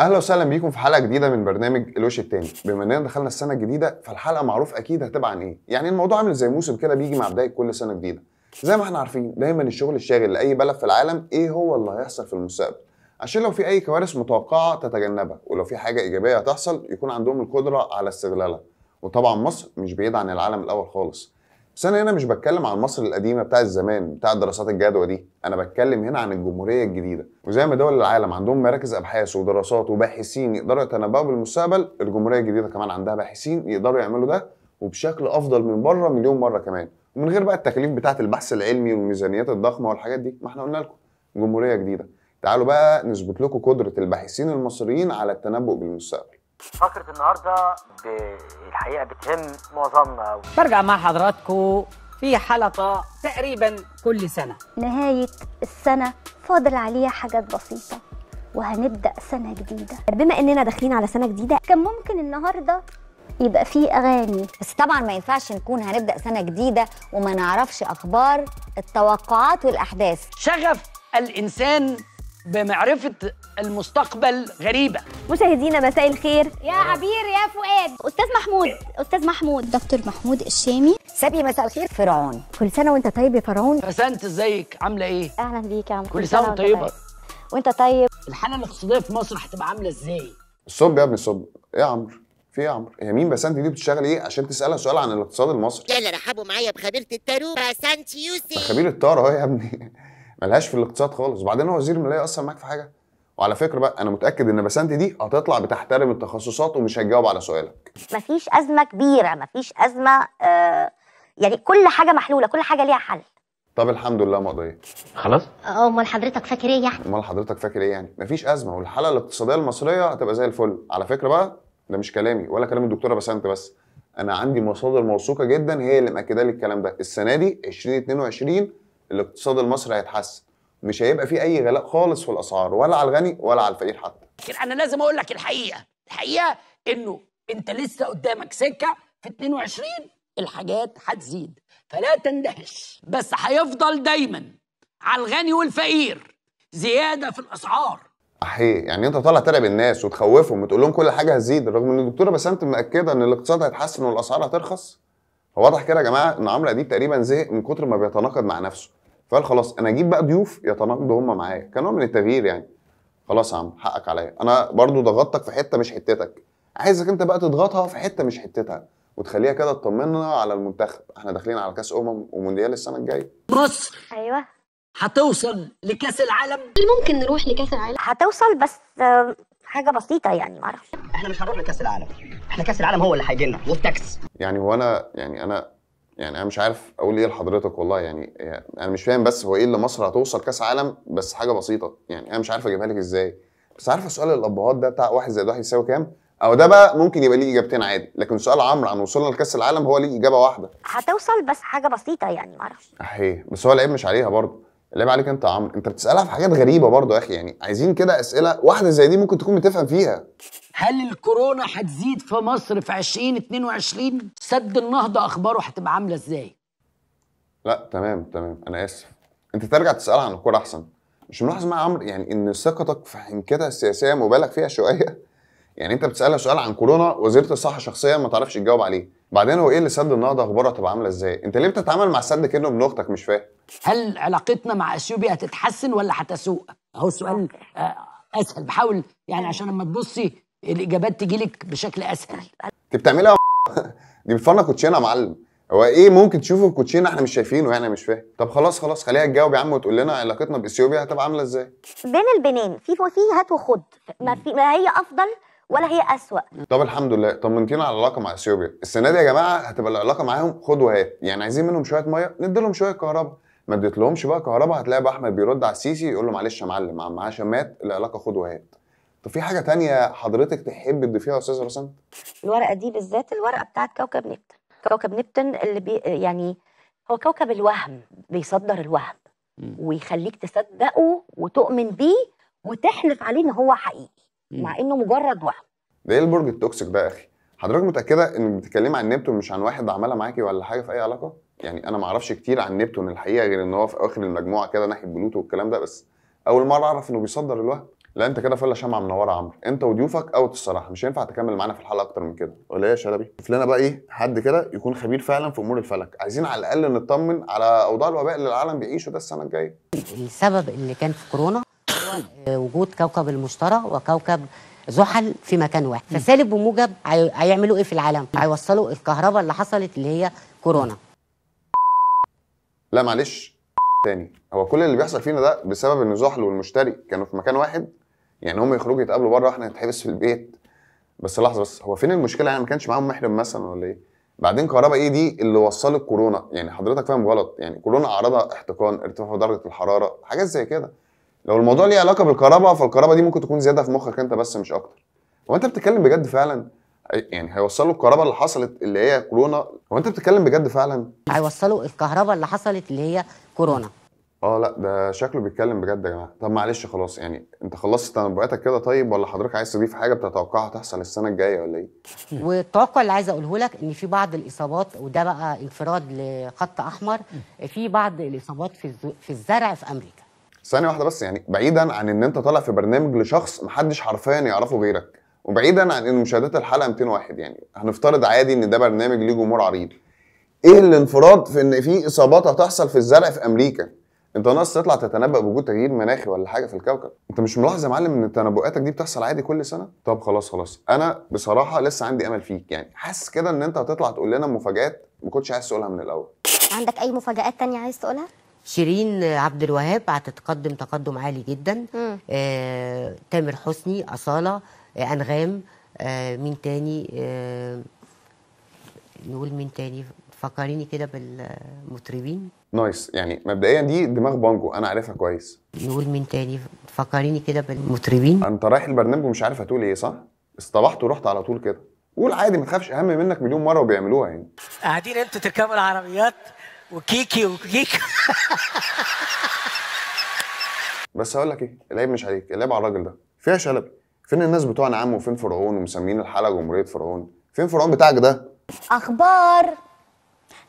اهلا وسهلا بيكم في حلقه جديده من برنامج الوش التاني بما اننا دخلنا السنه الجديده فالحلقه معروف اكيد هتبقى عن ايه يعني الموضوع عامل زي موسم كده بيجي مع بدايه كل سنه جديده زي ما احنا عارفين دايما الشغل الشاغل لاي بلد في العالم ايه هو اللي هيحصل في المستقبل عشان لو في اي كوارث متوقعه تتجنبها ولو في حاجه ايجابيه هتحصل يكون عندهم القدره على استغلالها وطبعا مصر مش بعيد عن العالم الاول خالص بس انا هنا مش بتكلم عن مصر القديمه بتاع الزمان بتاع دراسات الجدوى دي انا بتكلم هنا عن الجمهوريه الجديده وزي ما دول العالم عندهم مراكز ابحاث ودراسات وباحثين يقدروا يتنبؤوا بالمستقبل الجمهوريه الجديده كمان عندها باحثين يقدروا يعملوا ده وبشكل افضل من بره مليون مره كمان ومن غير بقى التكاليف بتاعه البحث العلمي والميزانيات الضخمه والحاجات دي ما احنا قلنا لكم جمهوريه جديده تعالوا بقى نثبت لكم قدره الباحثين المصريين على التنبؤ بالمستقبل فقرة النهاردة الحقيقة بتهم معظمنا برجع مع حضراتكم في حلقة تقريبا كل سنة نهاية السنة فاضل عليها حاجات بسيطة وهنبدأ سنة جديدة بما إننا داخلين على سنة جديدة كان ممكن النهاردة يبقى فيه أغاني بس طبعا ما ينفعش نكون هنبدأ سنة جديدة وما نعرفش أخبار التوقعات والأحداث شغف الإنسان بمعرفة المستقبل غريبة مشاهدينا مساء الخير يا عبير يا فؤاد استاذ محمود استاذ محمود دكتور محمود الشامي سابي مساء الخير فرعون كل سنه وانت طيب يا فرعون فسنت ازيك عامله ايه اهلا بيك يا عم كل سنه وانت طيبه طيب. وانت طيب الحاله الاقتصاديه في مصر هتبقى عامله ازاي صب يا ابني صب ايه يا عمرو في إيه يا عمرو هي مين بسنت دي بتشتغل ايه عشان تسالها سؤال عن الاقتصاد المصري يلا رحبوا معايا بخبيره التارو بسنت يوسف خبير التار اهو يا ابني ملهاش في الاقتصاد خالص وبعدين هو وزير الماليه اصلا معاك في حاجه وعلى فكره بقى انا متاكد ان بسنت دي هتطلع بتحترم التخصصات ومش هتجاوب على سؤالك مفيش ازمه كبيره مفيش ازمه آه يعني كل حاجه محلوله كل حاجه ليها حل طب الحمد لله مقضيه خلاص اه امال حضرتك فاكر ايه يعني امال حضرتك فاكر ايه يعني مفيش ازمه والحاله الاقتصاديه المصريه هتبقى زي الفل على فكره بقى ده مش كلامي ولا كلام الدكتوره بسنت بس انا عندي مصادر موثوقه جدا هي اللي مأكده لي الكلام ده السنه دي 2022 الاقتصاد المصري هيتحسن مش هيبقى في اي غلاء خالص في الاسعار ولا على الغني ولا على الفقير حتى يعني انا لازم اقول لك الحقيقه الحقيقه انه انت لسه قدامك سكه في 22 الحاجات هتزيد فلا تندهش بس هيفضل دايما على الغني والفقير زياده في الاسعار احي يعني انت طالع ترعب الناس وتخوفهم وتقول لهم كل حاجه هتزيد رغم ان الدكتوره بسنت مأكده ان الاقتصاد هيتحسن والاسعار هترخص واضح كده يا جماعه ان عمرو اديب تقريبا زهق من كتر ما بيتناقض مع نفسه فقال خلاص انا اجيب بقى ضيوف يتناقضوا هم معايا كنوع من التغيير يعني خلاص يا عم حقك عليا انا برضو ضغطتك في حته مش حتتك عايزك انت بقى تضغطها في حته مش حتتها وتخليها كده تطمنا على المنتخب احنا داخلين على كاس امم ومونديال السنه الجايه مصر ايوه هتوصل لكاس العالم ممكن نروح لكاس العالم هتوصل بس آه، حاجه بسيطه يعني معرفش احنا مش هنروح لكاس العالم احنا كاس العالم هو اللي هيجي لنا والتاكس يعني هو انا يعني انا يعني انا مش عارف اقول ايه لحضرتك والله يعني, يعني انا مش فاهم بس هو ايه اللي مصر هتوصل كاس عالم بس حاجه بسيطه يعني انا مش عارف اجيبها لك ازاي بس عارفه سؤال الابهات ده بتاع واحد زائد واحد يساوي كام او ده بقى ممكن يبقى ليه اجابتين عادي لكن سؤال عمرو عن وصولنا لكاس العالم هو ليه اجابه واحده هتوصل بس حاجه بسيطه يعني معرفش اهي بس هو العيب مش عليها برضه اللعب عليك انت يا عمرو انت بتسالها في حاجات غريبه برضه يا اخي يعني عايزين كده اسئله واحده زي دي ممكن تكون بتفهم فيها هل الكورونا هتزيد في مصر في 2022 سد النهضه اخباره هتبقى عامله ازاي لا تمام تمام انا اسف انت ترجع تسال عن الكوره احسن مش ملاحظ مع عمرو يعني ان ثقتك في حنكتها السياسيه مبالغ فيها شويه يعني انت بتسالها سؤال عن كورونا وزيره الصحه شخصيا ما تعرفش تجاوب عليه بعدين هو ايه اللي سد النهضه اخبارها هتبقى عامله ازاي انت ليه بتتعامل مع السد كانه ابن اختك مش فاهم هل علاقتنا مع اثيوبيا هتتحسن ولا هتسوء اهو سؤال آه، اسهل بحاول يعني عشان لما تبصي الاجابات تجي لك بشكل اسهل انت بتعملها دي بتفرنا كوتشينه يا معلم هو ايه ممكن تشوفه في كوتشينه احنا مش شايفينه يعني مش فاهم طب خلاص خلاص خليها تجاوب يا عم وتقول لنا علاقتنا باثيوبيا هتبقى عامله ازاي بين البنين في في هات وخد ما, في ما هي افضل ولا هي اسوا طب الحمد لله طمنتينا على العلاقه مع اثيوبيا السنه دي يا جماعه هتبقى العلاقه معاهم خد وهات يعني عايزين منهم شويه ميه نديلهم شويه كهرباء ما اديتلهمش بقى كهرباء هتلاقي بقى احمد بيرد على السيسي يقول له معلش يا معلم عم عشان مات العلاقه خد وهات طب في حاجه تانية حضرتك تحب تضيفيها يا استاذه رسام الورقه دي بالذات الورقه بتاعت كوكب نبتون كوكب نبتون اللي بي يعني هو كوكب الوهم بيصدر الوهم ويخليك تصدقه وتؤمن بيه وتحلف عليه ان هو حقيقي مع انه مجرد وهم ده ايه البرج التوكسيك ده يا اخي حضرتك متاكده انك بتتكلمي عن نبتون مش عن واحد عملها معاكي ولا حاجه في اي علاقه يعني انا ما اعرفش كتير عن نبتون الحقيقه غير ان هو في اخر المجموعه كده ناحيه بلوتو والكلام ده بس اول مره اعرف انه بيصدر الوهم لا انت كده فله شمعه منوره عمرو انت وضيوفك اوت الصراحه مش هينفع تكمل معانا في الحلقه اكتر من كده ولا يا شلبي شوف لنا بقى ايه حد كده يكون خبير فعلا في امور الفلك عايزين على الاقل نطمن على اوضاع الوباء اللي العالم بيعيشه ده السنه الجايه السبب اللي كان في كورونا هو آه، وجود كوكب المشتري وكوكب زحل في مكان واحد فسالب وموجب هيعملوا ايه في العالم هيوصلوا الكهرباء اللي حصلت اللي هي كورونا لا معلش تاني هو كل اللي بيحصل فينا ده بسبب ان زحل والمشتري كانوا في مكان واحد يعني هم يخرجوا يتقابلوا بره احنا نتحبس في البيت بس لحظه بس هو فين المشكله يعني ما كانش معاهم محرم مثلا ولا ايه بعدين كهرباء ايه دي اللي وصلت كورونا يعني حضرتك فاهم غلط يعني كورونا اعراضها احتقان ارتفاع درجه الحراره حاجات زي كده لو الموضوع ليه علاقه بالكهرباء فالكهرباء دي ممكن تكون زياده في مخك انت بس مش اكتر هو انت بتتكلم بجد فعلا يعني هيوصلوا الكهرباء اللي حصلت اللي هي كورونا هو انت بتتكلم بجد فعلا هيوصلوا الكهرباء اللي حصلت اللي هي كورونا اه لا ده شكله بيتكلم بجد يا جماعه طب معلش خلاص يعني انت خلصت تنبؤاتك كده طيب ولا حضرتك عايز تضيف حاجه بتتوقعها تحصل السنه الجايه ولا ايه والتوقع اللي عايز اقوله لك ان في بعض الاصابات وده بقى انفراد لخط احمر في بعض الاصابات في في الزرع في امريكا ثانيه واحده بس يعني بعيدا عن ان انت طالع في برنامج لشخص محدش حرفيا يعرفه غيرك وبعيدا عن ان مشاهدات الحلقه 200 واحد يعني هنفترض عادي ان ده برنامج ليه جمهور عريض ايه الانفراد في ان في اصابات هتحصل في الزرع في امريكا انت ناقص تطلع تتنبأ بوجود تغيير مناخي ولا حاجه في الكوكب انت مش ملاحظ يا معلم ان تنبؤاتك دي بتحصل عادي كل سنه طب خلاص خلاص انا بصراحه لسه عندي امل فيك يعني حاسس كده ان انت هتطلع تقول لنا مفاجات ما كنتش عايز تقولها من الاول عندك اي مفاجات تانية عايز تقولها شيرين عبد الوهاب هتتقدم تقدم عالي جدا آه تامر حسني أصالة آه أنغام آه مين تاني آه نقول مين تاني فكريني كده بالمطربين نايس يعني مبدئيا دي دماغ بانجو انا عارفها كويس نقول مين تاني فكريني كده بالمطربين انت رايح البرنامج ومش عارف هتقول ايه صح اصطبحت ورحت على طول كده قول عادي ما تخافش اهم منك مليون مره وبيعملوها يعني قاعدين انتوا تركبوا العربيات وكيكي وكيكي بس هقول لك ايه العيب مش عليك العيب على الراجل ده فيها شلبي فين الناس بتوعنا عم وفين فرعون ومسمين الحلقه جمهوريه فرعون فين فرعون بتاعك ده اخبار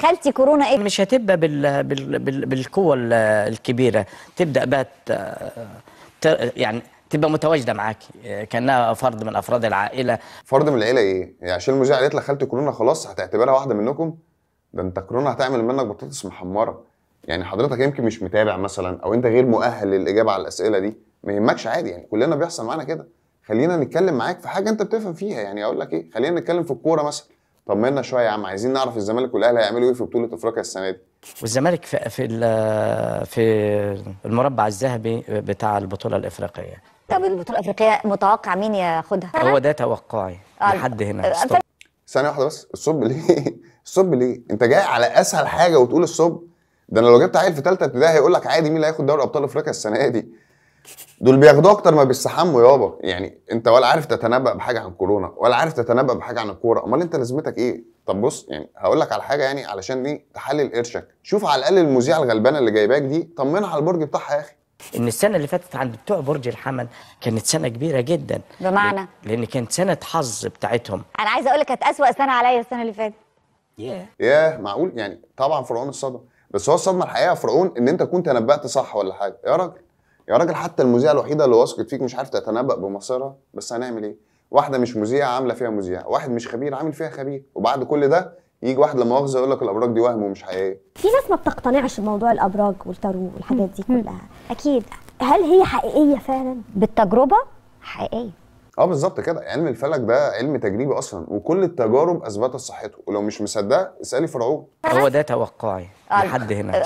خالتي كورونا ايه مش هتبقى بال... بال... بال... بالقوه الكبيره تبدا بقى ت... يعني تبقى متواجده معاكي كانها فرد من افراد العائله فرد من العيله ايه يعني عشان المذيعه قالت لك خالتي كورونا خلاص هتعتبرها واحده منكم ده انت كورونا هتعمل منك بطاطس محمره يعني حضرتك يمكن مش متابع مثلا او انت غير مؤهل للاجابه على الاسئله دي ما يهمكش عادي يعني كلنا بيحصل معانا كده خلينا نتكلم معاك في حاجه انت بتفهم فيها يعني اقول لك ايه خلينا نتكلم في الكوره مثلا طمنا شويه يا عم عايزين نعرف الزمالك والاهلي هيعملوا ايه في بطوله افريقيا السنه دي والزمالك في في في المربع الذهبي بتاع البطوله الافريقيه طب البطوله الافريقيه متوقع مين ياخدها هو ده توقعي آه، لحد هنا آه، ثانيه واحده بس الصب ليه الصب ليه؟ انت جاي على اسهل حاجه وتقول الصب ده انا لو جبت عيل في ثالثه ابتدائي هيقول لك عادي مين اللي هياخد دوري ابطال افريقيا السنه دي دول بياخدوه اكتر ما بيستحموا يابا يعني انت ولا عارف تتنبأ بحاجه عن كورونا ولا عارف تتنبأ بحاجه عن الكوره امال انت لازمتك ايه طب بص يعني هقول لك على حاجه يعني علشان ايه تحلل قرشك شوف على الاقل المذيعه الغلبانه اللي جايباك دي طمنها على البرج بتاعها يا اخي ان السنه اللي فاتت عند بتوع برج الحمل كانت سنه كبيره جدا بمعنى لان كانت سنه حظ بتاعتهم انا عايز اقول لك كانت اسوأ سنه عليا السنه اللي فاتت ياه ياه معقول يعني طبعا فرعون الصدمه بس هو الصدمه الحقيقه فرعون ان انت كنت تنبأت صح ولا حاجه يا راجل يا راجل حتى المذيعه الوحيده اللي واثقت فيك مش عارف تتنبأ بمصيرها بس هنعمل ايه واحده مش مذيعه عامله فيها مذيعه واحد مش خبير عامل فيها خبير وبعد كل ده يجي واحد لما مؤاخذه يقول لك الابراج دي وهم ومش حقيقيه في ناس ما بتقتنعش بموضوع الابراج والتارو والحاجات دي كلها اكيد هل هي حقيقيه فعلا بالتجربه حقيقيه اه بالظبط كده علم الفلك ده علم تجريبي اصلا وكل التجارب اثبتت صحته ولو مش مصدقه اسالي فرعون هو ده توقعي لحد هنا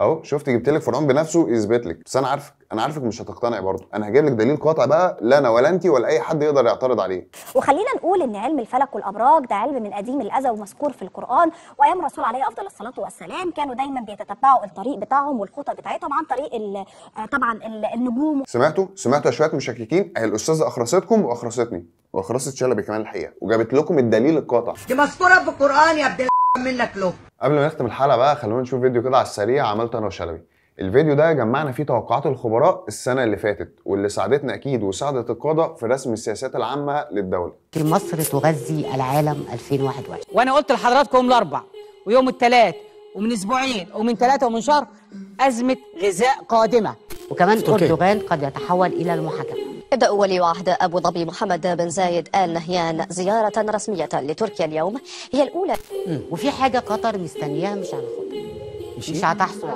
اهو شفت جبت لك فرعون بنفسه يثبت لك بس انا عارفك انا عارفك مش هتقتنع برضه انا هجيب لك دليل قاطع بقى لا انا ولا انت ولا اي حد يقدر يعترض عليه وخلينا نقول ان علم الفلك والابراج ده علم من قديم الاذى ومذكور في القران وايام الرسول عليه افضل الصلاه والسلام كانوا دايما بيتتبعوا الطريق بتاعهم والخطى بتاعتهم عن طريق الـ آه، طبعا الـ النجوم سمعتوا سمعتوا يا شويه مشككين الاستاذه اخرستكم واخرستني واخرست شلبي كمان الحقيقه وجابت لكم الدليل القاطع دي مذكوره في القران يا عبد منك لو قبل ما نختم الحلقه بقى خلونا نشوف فيديو كده على السريع عملته انا وشلبي الفيديو ده جمعنا فيه توقعات الخبراء السنه اللي فاتت واللي ساعدتنا اكيد وساعدت القاده في رسم السياسات العامه للدوله مصر تغذي العالم 2021 وانا قلت لحضراتكم الاربع ويوم الثلاث ومن اسبوعين ومن ثلاثه ومن شهر ازمه غذاء قادمه وكمان اردوغان قد يتحول الى المحاكمه يبدأ ولي عهد أبو ظبي محمد بن زايد آل نهيان زيارة رسمية لتركيا اليوم هي الأولى وفي حاجة قطر مستنياها مش هناخدها مش مش هتحصل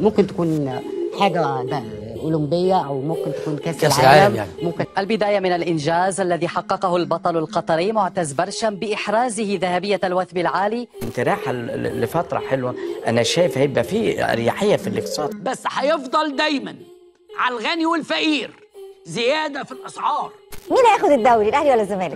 ممكن تكون حاجة بقى. أولمبية أو ممكن تكون كأس, كأس العالم, يعني. ممكن البداية من الإنجاز الذي حققه البطل القطري معتز برشم بإحرازه ذهبية الوثب العالي انت رايحة لفترة حلوة أنا شايف هيبقى فيه أريحية في الاقتصاد بس هيفضل دايما على الغني والفقير زياده في الاسعار مين هياخد الدوري الاهلي ولا الزمالك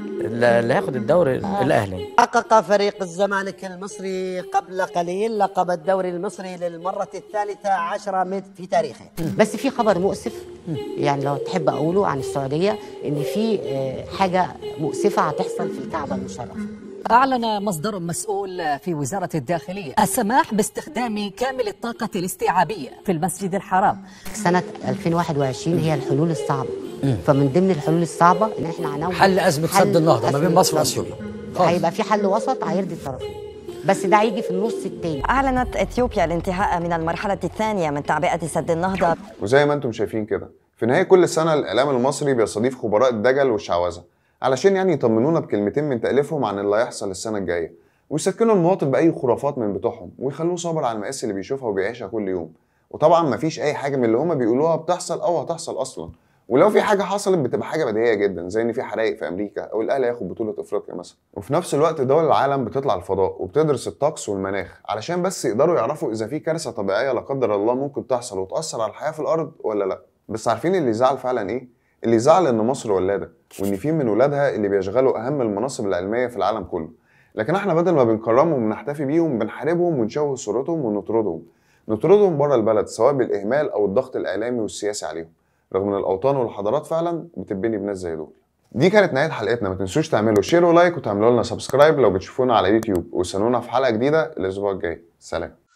اللي هياخد الدوري آه. الاهلي حقق فريق الزمالك المصري قبل قليل لقب الدوري المصري للمره الثالثه عشرة في تاريخه بس في خبر مؤسف يعني لو تحب اقوله عن السعوديه ان في آه، حاجه مؤسفه هتحصل في الكعبه المشرفه أعلن مصدر مسؤول في وزارة الداخلية السماح باستخدام كامل الطاقة الاستيعابية في المسجد الحرام سنة 2021 هي الحلول الصعبة فمن ضمن الحلول الصعبة إن إحنا هنعمل حل أزمة سد النهضة ما بين مصر وأثيوبيا هيبقى في حل وسط هيرضي الطرفين بس ده هيجي في النص التاني أعلنت إثيوبيا الانتهاء من المرحلة الثانية من تعبئة سد النهضة وزي ما أنتم شايفين كده في نهاية كل سنة الإعلام المصري بيستضيف خبراء الدجل والشعوذة علشان يعني يطمنونا بكلمتين من تاليفهم عن اللي هيحصل السنه الجايه ويسكنوا المواطن باي خرافات من بتوعهم ويخلوه صابر على المقاس اللي بيشوفها وبيعيشها كل يوم وطبعا مفيش اي حاجه من اللي هما بيقولوها بتحصل او هتحصل اصلا ولو في حاجه حصلت بتبقى حاجه بديهيه جدا زي ان في حرايق في امريكا او الاهلي هياخد بطوله افريقيا مثلا وفي نفس الوقت دول العالم بتطلع الفضاء وبتدرس الطقس والمناخ علشان بس يقدروا يعرفوا اذا في كارثه طبيعيه لا قدر الله ممكن تحصل وتاثر على الحياه في الارض ولا لا بس عارفين اللي زعل فعلا ايه اللي زعل ان مصر ولاده وان في من ولادها اللي بيشغلوا اهم المناصب العلميه في العالم كله لكن احنا بدل ما بنكرمهم ونحتفي بيهم بنحاربهم ونشوه صورتهم ونطردهم نطردهم بره البلد سواء بالاهمال او الضغط الاعلامي والسياسي عليهم رغم ان الاوطان والحضارات فعلا بتتبني بناس زي دول دي كانت نهايه حلقتنا ما تنسوش تعملوا شير ولايك وتعملوا لنا سبسكرايب لو بتشوفونا على يوتيوب واستنونا في حلقه جديده الاسبوع الجاي سلام